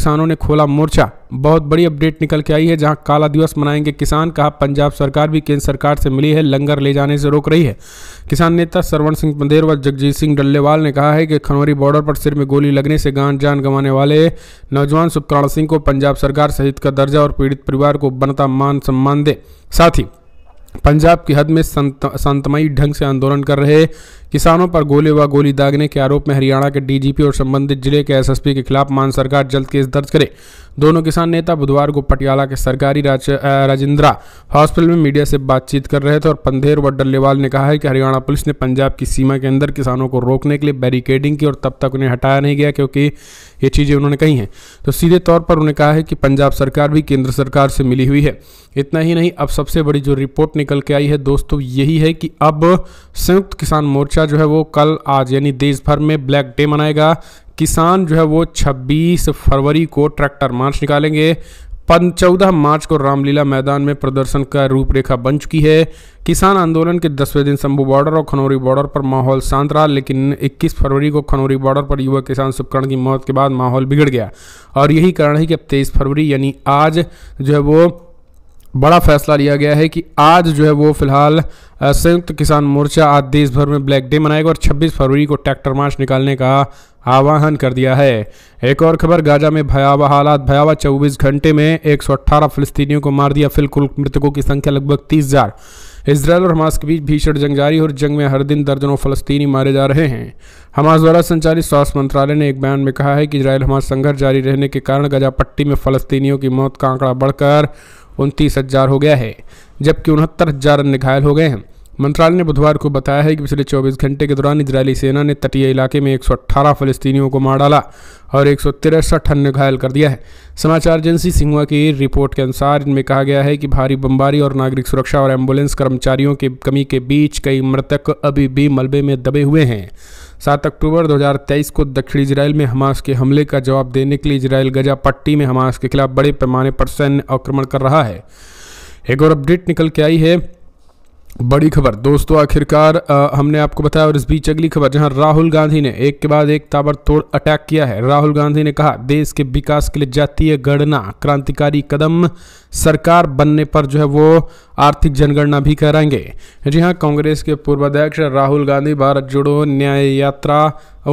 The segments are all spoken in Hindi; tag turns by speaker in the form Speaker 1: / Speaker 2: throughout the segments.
Speaker 1: किसानों ने खोला मोर्चा बहुत बड़ी अपडेट निकल के आई है जहां काला दिवस मनाएंगे किसान कहा पंजाब सरकार भी केंद्र सरकार से मिली है लंगर ले जाने से रोक रही है किसान नेता सरवण सिंह पंदेर व जगजीत सिंह डल्लेवाल ने कहा है कि खनौरी बॉर्डर पर सिर में गोली लगने से गांव जान गंवाने वाले नौजवान सुखकरण सिंह को पंजाब सरकार शहीद का दर्जा और पीड़ित परिवार को बनता मान सम्मान दे साथ ही पंजाब की हद में संत संतमयी ढंग से आंदोलन कर रहे किसानों पर गोले व गोली दागने के आरोप में हरियाणा के डीजीपी और संबंधित जिले के एसएसपी के खिलाफ मान सरकार जल्द केस दर्ज करे दोनों किसान नेता बुधवार को पटियाला के सरकारी राजिंद्रा राजेंद्रा हॉस्पिटल में मीडिया से बातचीत कर रहे थे और पंधेर व डल्लेवाल ने कहा है कि हरियाणा पुलिस ने पंजाब की सीमा के अंदर किसानों को रोकने के लिए बैरिकेडिंग की और तब तक उन्हें हटाया नहीं गया क्योंकि ये चीज़ें उन्होंने कही हैं तो सीधे तौर पर उन्हें कहा है कि पंजाब सरकार भी केंद्र सरकार से मिली हुई है इतना ही नहीं अब सबसे बड़ी जो रिपोर्ट निकल के आई है दोस्तों यही है कि अब संयुक्त किसान मोर्चा जो है वो कल आज यानी देश भर में ब्लैक डे मनाएगा किसान जो है वो 26 फरवरी को ट्रैक्टर मार्च निकालेंगे पन चौदह मार्च को रामलीला मैदान में प्रदर्शन का रूपरेखा बन चुकी है किसान आंदोलन के दसवें दिन शंभू बॉर्डर और खनौरी बॉर्डर पर माहौल शांत रहा लेकिन 21 फरवरी को खनौरी बॉर्डर पर युवा किसान सुपकरण की मौत के बाद माहौल बिगड़ गया और यही कारण है कि अब तेईस फरवरी यानी आज जो है वो बड़ा फैसला लिया गया है कि आज जो है वो फिलहाल संयुक्त किसान मोर्चा आज देश भर में ब्लैक डे मनाएगा और 26 फरवरी को ट्रैक्टर मार्च निकालने का आह्वान कर दिया है एक और खबर गाजा में भयावह हालात भयावह 24 घंटे में 118 फिलिस्तीनियों को मार दिया फिलकुल कुल मृतकों की संख्या लगभग तीस हजार इसराइल और हमास के बीच भीषण जंग जारी और जंग में हर दिन दर्जनों फलस्तीनी मारे जा रहे हैं हमास द्वारा संचालित स्वास्थ्य मंत्रालय ने एक बयान में कहा है कि इसराइल हमास संघर्ष जारी रहने के कारण गजा पट्टी में फलस्तीनियों की मौत का आंकड़ा बढ़कर उनतीस हजार हो गया है जबकि उनहत्तर हजार अन्य घायल हो गए हैं मंत्रालय ने बुधवार को बताया है कि पिछले 24 घंटे के दौरान इजरायली सेना ने तटीय इलाके में 118 फलस्तीनियों को मार डाला और एक अन्य घायल कर दिया है समाचार एजेंसी सिंहुआ की रिपोर्ट के अनुसार इनमें कहा गया है कि भारी बमबारी और नागरिक सुरक्षा और एम्बुलेंस कर्मचारियों की कमी के बीच कई मृतक अभी भी मलबे में दबे हुए हैं सात अक्टूबर 2023 को दक्षिण इसराइल में हमास के हमले का जवाब देने के लिए इसराइल गजा पट्टी में हमास के खिलाफ बड़े पैमाने पर सैन्य आक्रमण कर रहा है एक और अपडेट निकल के आई है बड़ी खबर दोस्तों आखिरकार हमने आपको बताया और इस बीच अगली खबर जहां राहुल गांधी ने एक के बाद एक ताबड़तोड़ अटैक किया है राहुल गांधी ने कहा देश के विकास के लिए जातीय गणना क्रांतिकारी कदम सरकार बनने पर जो है वो आर्थिक जनगणना भी कराएंगे जी हाँ कांग्रेस के पूर्व अध्यक्ष राहुल गांधी भारत जोड़ो न्याय यात्रा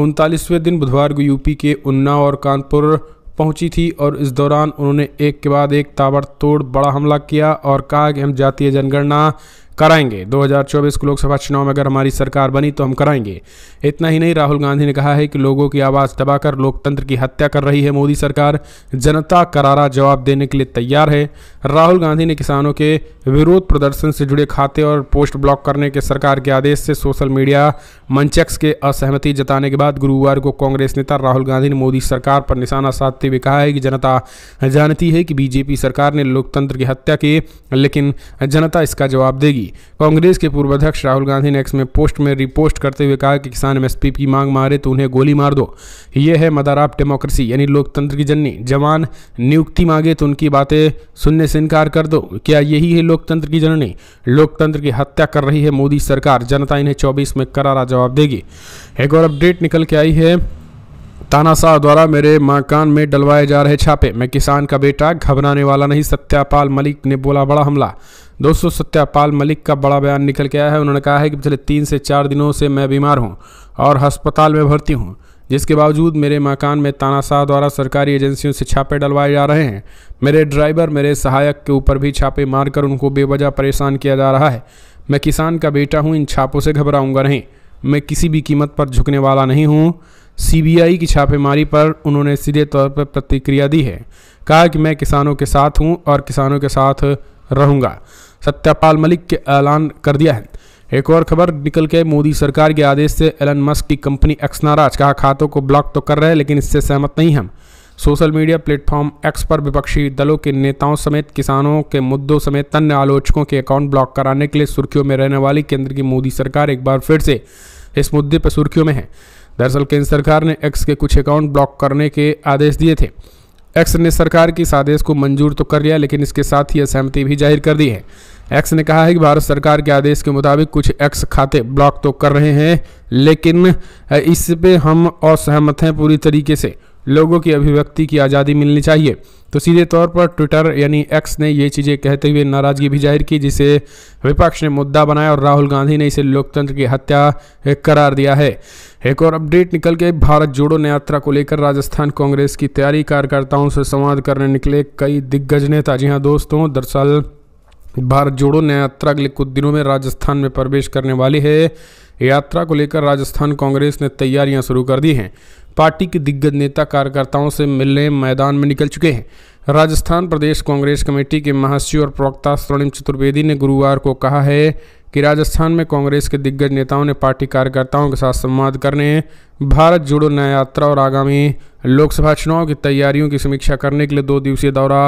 Speaker 1: उनतालीसवें दिन बुधवार को यूपी के उन्नाव और कानपुर पहुंची थी और इस दौरान उन्होंने एक के बाद एक ताबड़तोड़ बड़ा हमला किया और कहा कि हम जातीय जनगणना कराएंगे 2024 के लोकसभा चुनाव में अगर हमारी सरकार बनी तो हम कराएंगे इतना ही नहीं राहुल गांधी ने कहा है कि लोगों की आवाज़ दबाकर लोकतंत्र की हत्या कर रही है मोदी सरकार जनता करारा जवाब देने के लिए तैयार है राहुल गांधी ने किसानों के विरोध प्रदर्शन से जुड़े खाते और पोस्ट ब्लॉक करने के सरकार के आदेश से सोशल मीडिया मंचक्स के असहमति जताने के बाद गुरुवार को कांग्रेस नेता राहुल गांधी ने मोदी सरकार पर निशाना साधते हुए कहा है कि जनता जानती है कि बीजेपी सरकार ने लोकतंत्र की हत्या की लेकिन जनता इसका जवाब देगी की कांग्रेस के पूर्व अध्यक्ष राहुल गांधी ने एक्स में पोस्ट में रिपोस्ट करते हुए कहा कि किसान एमएसपी की मांग मारे तो उन्हें गोली मार दो ये है मदार ऑफ डेमोक्रेसी यानी लोकतंत्र की जननी जवान नियुक्ति मांगे तो उनकी बातें सुनने से इनकार कर दो क्या यही है लोकतंत्र की जननी लोकतंत्र की हत्या कर रही है मोदी सरकार जनता इन्हें चौबीस में करारा जवाब देगी एक और अपडेट निकल के आई है तानाशाह द्वारा मेरे मकान में डलवाए जा रहे छापे मैं किसान का बेटा घबराने वाला नहीं सत्यापाल मलिक ने बोला बड़ा हमला दोस्तों सत्यापाल मलिक का बड़ा बयान निकल गया है उन्होंने कहा है कि पिछले तीन से चार दिनों से मैं बीमार हूँ और अस्पताल में भर्ती हूँ जिसके बावजूद मेरे मकान में तानाशाह द्वारा सरकारी एजेंसियों से छापे डलवाए जा रहे हैं मेरे ड्राइवर मेरे सहायक के ऊपर भी छापे मारकर उनको बेवजह परेशान किया जा रहा है मैं किसान का बेटा हूँ इन छापों से घबराऊँगा नहीं मैं किसी भी कीमत पर झुकने वाला नहीं हूँ सीबीआई की छापेमारी पर उन्होंने सीधे तौर पर प्रतिक्रिया दी है कहा कि मैं किसानों के साथ हूं और किसानों के साथ रहूंगा सत्यपाल मलिक के ऐलान कर दिया है एक और खबर निकल के मोदी सरकार के आदेश से एलन मस्क की कंपनी एक्स नाराज कहा खातों को ब्लॉक तो कर रहे हैं लेकिन इससे सहमत नहीं हम सोशल मीडिया प्लेटफॉर्म एक्स पर विपक्षी दलों के नेताओं समेत किसानों के मुद्दों समेत अन्य आलोचकों के अकाउंट ब्लॉक कराने के लिए सुर्खियों में रहने वाली केंद्र की मोदी सरकार एक बार फिर से इस मुद्दे पर सुर्खियों में है दरअसल केंद्र सरकार ने एक्स के कुछ अकाउंट ब्लॉक करने के आदेश दिए थे एक्स ने सरकार के इस आदेश को मंजूर तो कर लिया लेकिन इसके साथ ही असहमति भी जाहिर कर दी है एक्स ने कहा है कि भारत सरकार के आदेश के मुताबिक कुछ एक्स खाते ब्लॉक तो कर रहे हैं लेकिन इस पे हम असहमत हैं पूरी तरीके से लोगों की अभिव्यक्ति की आज़ादी मिलनी चाहिए तो सीधे तौर पर ट्विटर यानी एक्स ने ये चीज़ें कहते हुए नाराज़गी भी जाहिर की जिसे विपक्ष ने मुद्दा बनाया और राहुल गांधी ने इसे लोकतंत्र की हत्या करार दिया है एक और अपडेट निकल के भारत जोड़ो यात्रा को लेकर राजस्थान कांग्रेस की तैयारी कार्यकर्ताओं से संवाद करने निकले कई दिग्गज नेता जी हाँ दोस्तों दरअसल भारत जोड़ो न्याय यात्रा अगले कुछ दिनों में राजस्थान में प्रवेश करने वाली है यात्रा को लेकर राजस्थान कांग्रेस ने तैयारियां शुरू कर दी हैं पार्टी के दिग्गज नेता कार्यकर्ताओं से मिलने मैदान में निकल चुके हैं राजस्थान प्रदेश कांग्रेस कमेटी के महासचिव और प्रवक्ता स्वर्णिम चतुर्वेदी ने गुरुवार को कहा है कि राजस्थान में कांग्रेस के दिग्गज नेताओं ने पार्टी कार्यकर्ताओं के साथ संवाद करने भारत जोड़ो नया यात्रा और आगामी लोकसभा चुनाव की तैयारियों की समीक्षा करने के लिए दो दिवसीय दौरा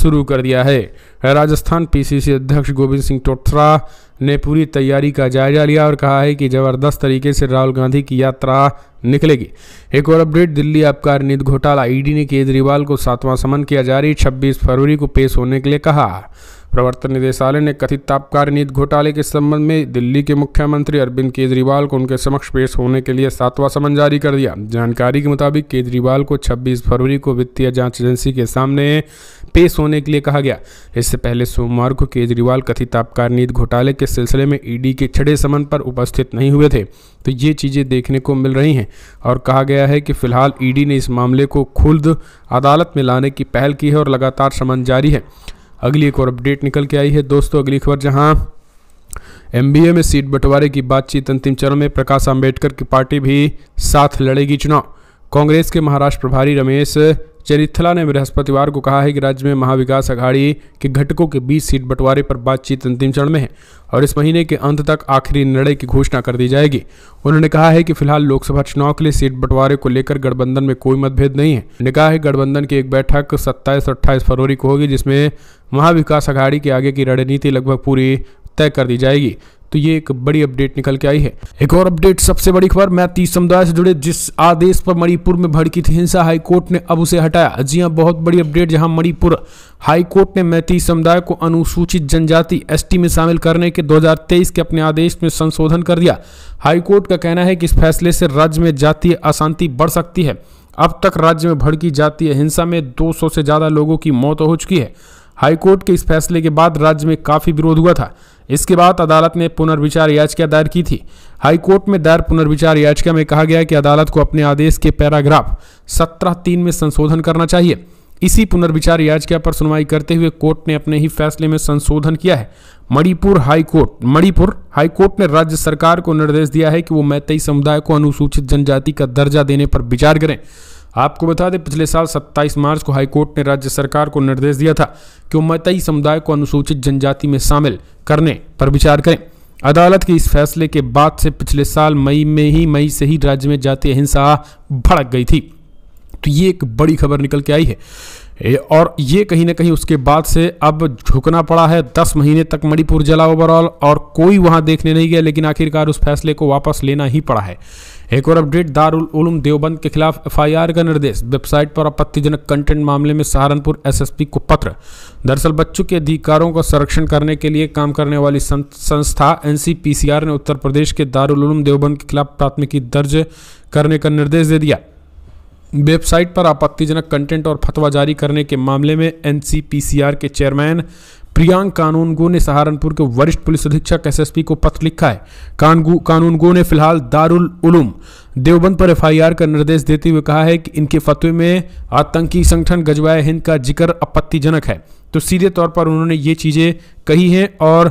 Speaker 1: शुरू कर दिया है राजस्थान पीसीसी अध्यक्ष गोविंद सिंह टोटरा ने पूरी तैयारी का जायजा लिया और कहा है कि जबरदस्त तरीके से राहुल गांधी की यात्रा निकलेगी एक और अपडेट दिल्ली आबकार निधि घोटाला ईडी ने केजरीवाल को सातवां समन किया जारी छब्बीस फरवरी को पेश होने के लिए कहा प्रवर्तन निदेशालय ने कथित तापकार नीति घोटाले के संबंध में दिल्ली के मुख्यमंत्री अरविंद केजरीवाल को उनके समक्ष पेश होने के लिए सातवां समन जारी कर दिया जानकारी के मुताबिक केजरीवाल को 26 फरवरी को वित्तीय जांच एजेंसी के सामने पेश होने के लिए कहा गया इससे पहले सोमवार को केजरीवाल कथित तापकार नीति घोटाले के सिलसिले में ईडी के छठे समन पर उपस्थित नहीं हुए थे तो ये चीज़ें देखने को मिल रही हैं और कहा गया है कि फिलहाल ईडी ने इस मामले को खुद अदालत में लाने की पहल की है और लगातार समन जारी है अगली एक और अपडेट निकल के आई है दोस्तों अगली खबर जहां एमबीए में सीट बंटवारे की बातचीत अंतिम चरण में प्रकाश आम्बेडकर की पार्टी भी साथ लड़ेगी चुनाव कांग्रेस के महाराष्ट्र प्रभारी रमेश चरिथला ने बृहस्पतिवार को कहा है कि राज्य में महाविकास अघाड़ी के घटकों के बीच सीट बंटवारे पर बातचीत अंतिम चरण में है और इस महीने के अंत तक आखिरी निर्णय की घोषणा कर दी जाएगी उन्होंने कहा है कि फिलहाल लोकसभा चुनाव के लिए सीट बंटवारे को लेकर गठबंधन में कोई मतभेद नहीं है उन्होंने कहा है गठबंधन की एक बैठक सत्ताईस अट्ठाईस फरवरी को होगी जिसमें महाविकास अघाड़ी के आगे की रणनीति लगभग पूरी तय कर दी जाएगी तो ये एक बड़ी अपडेट निकल के आई है एक और अपडेट सबसे बड़ी खबर मैथी समुदाय से जुड़े जिस आदेश पर मणिपुर में भड़की थी हिंसा हाईकोर्ट ने अब उसे हटाया जी हाँ बहुत बड़ी अपडेट जहां मणिपुर हाईकोर्ट ने मैथी समुदाय को अनुसूचित जनजाति एसटी में शामिल करने के 2023 के अपने आदेश में संशोधन कर दिया हाईकोर्ट का कहना है कि इस फैसले से राज्य में जातीय अशांति बढ़ सकती है अब तक राज्य में भड़की जातीय हिंसा में 200 से ज़्यादा लोगों की मौत हो चुकी है हाईकोर्ट के इस फैसले के बाद राज्य में काफी विरोध हुआ था इसके बाद अदालत ने पुनर्विचार याचिका दायर की थी हाईकोर्ट में दायर पुनर्विचार याचिका में कहा गया कि अदालत को अपने आदेश के पैराग्राफ सत्रह तीन में संशोधन करना चाहिए इसी पुनर्विचार याचिका पर सुनवाई करते हुए कोर्ट ने अपने ही फैसले में संशोधन किया है Manipur high court Manipur high court ने राज्य सरकार को निर्देश दिया है कि वो मैतई समुदाय को अनुसूचित जनजाति का दर्जा देने पर विचार करें आपको बता दें पिछले साल 27 मार्च को हाईकोर्ट ने राज्य सरकार को निर्देश दिया था कि वो मतई समुदाय को अनुसूचित जनजाति में शामिल करने पर विचार करें अदालत के इस फैसले के बाद से पिछले साल मई में ही मई से ही राज्य में जातीय हिंसा भड़क गई थी तो ये एक बड़ी खबर निकल के आई है और ये कहीं ना कहीं उसके बाद से अब झुकना पड़ा है दस महीने तक मणिपुर जला ओवरऑल और कोई वहां देखने नहीं गया लेकिन आखिरकार उस फैसले को वापस लेना ही पड़ा है एक और अपडेट दारुल उलूम देवबंद के खिलाफ एफआईआर का निर्देश वेबसाइट पर आपत्तिजनक कंटेंट मामले में सहारनपुर एसएसपी को पत्र दरअसल बच्चों के अधिकारों का संरक्षण करने के लिए काम करने वाली संस्था एनसीपीसीआर ने उत्तर प्रदेश के दारुल उलूम देवबंद के खिलाफ प्राथमिकी दर्ज करने का निर्देश दे दिया वेबसाइट पर आपत्तिजनक कंटेंट और फतवा जारी करने के मामले में एनसीपीसीआर के चेयरमैन प्रियांक कानूनगो ने सहारनपुर के वरिष्ठ पुलिस अधीक्षक एसएसपी को पत्र लिखा है कानूनगो ने फिलहाल दारुल उलूम देवबंद पर एफआईआर का निर्देश देते हुए कहा है कि इनके फतवे में आतंकी संगठन गजवाए हिंद का जिक्र आपत्तिजनक है तो सीधे तौर पर उन्होंने ये चीज़ें कही हैं और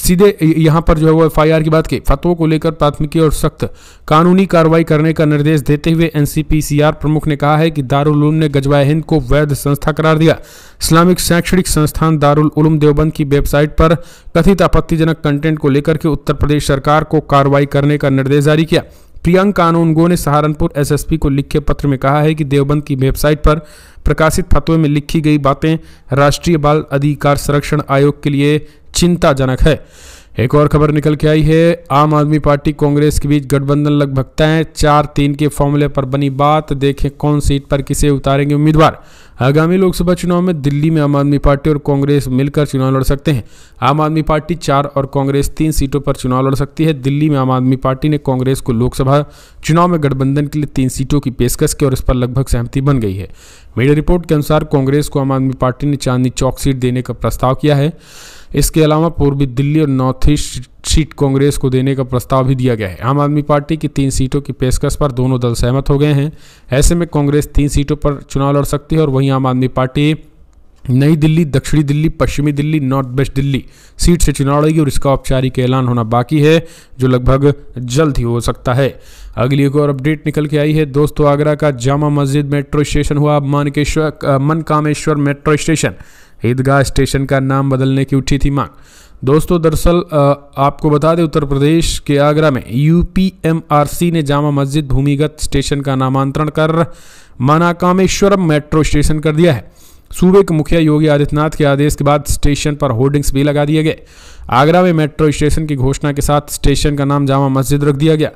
Speaker 1: सीधे यहाँ पर जो है वो एफ की बात की फतवों को लेकर प्राथमिकी और सख्त कानूनी कार्रवाई करने का निर्देश देते हुए एन प्रमुख ने कहा है कि दारुल ने गजवा हिंद को वैध संस्था करार दिया इस्लामिक शैक्षणिक संस्थान दारुल उलूम देवबंद की वेबसाइट पर कथित आपत्तिजनक कंटेंट को लेकर के उत्तर प्रदेश सरकार को कार्रवाई करने का निर्देश जारी किया प्रियंक कानूनगो ने सहारनपुर एसएसपी को लिखे पत्र में कहा है कि देवबंद की वेबसाइट पर प्रकाशित फतवे में लिखी गई बातें राष्ट्रीय बाल अधिकार संरक्षण आयोग के लिए चिंताजनक है एक और खबर निकल के आई है आम आदमी पार्टी कांग्रेस के बीच गठबंधन लगभग तय चार तीन के फॉर्मूले पर बनी बात देखें कौन सीट पर किसे उतारेंगे उम्मीदवार आगामी लोकसभा चुनाव में दिल्ली में आम आदमी पार्टी और कांग्रेस मिलकर चुनाव लड़ सकते हैं आम आदमी पार्टी चार और कांग्रेस तीन सीटों पर चुनाव लड़ सकती है दिल्ली में आम आदमी पार्टी ने कांग्रेस को लोकसभा चुनाव में गठबंधन के लिए तीन सीटों की पेशकश की और इस पर लगभग सहमति बन गई है मीडिया रिपोर्ट के अनुसार कांग्रेस को आम आदमी पार्टी ने चांदनी चौक सीट देने का प्रस्ताव किया है इसके अलावा पूर्वी दिल्ली और नॉर्थ ईस्ट सीट कांग्रेस को देने का प्रस्ताव भी दिया गया है आम आदमी पार्टी की तीन सीटों की पेशकश पर दोनों दल सहमत हो गए हैं ऐसे में कांग्रेस तीन सीटों पर चुनाव लड़ सकती है और वहीं आम आदमी पार्टी नई दिल्ली दक्षिणी दिल्ली पश्चिमी Delhi north west Delhi seat से चुनाव लड़ेगी और इसका औपचारिक ऐलान होना बाकी है जो लगभग जल्द ही हो सकता है अगली एक और अपडेट निकल के आई है दोस्तों आगरा का जामा मस्जिद मेट्रो स्टेशन हुआ मानकेश्वर मन Kameshwar metro station Idgah station का नाम बदलने की उठी थी मांग दोस्तों दरअसल आपको बता दें उत्तर प्रदेश के आगरा में यूपीएमआरसी ने जामा मस्जिद भूमिगत स्टेशन का नामांतरण कर मनाकामेश्वरम मेट्रो स्टेशन कर दिया है सूबे के मुखिया योगी आदित्यनाथ के आदेश के बाद स्टेशन पर होर्डिंग्स भी लगा दिए गए आगरा में मेट्रो स्टेशन की घोषणा के साथ स्टेशन का नाम जामा मस्जिद रख दिया गया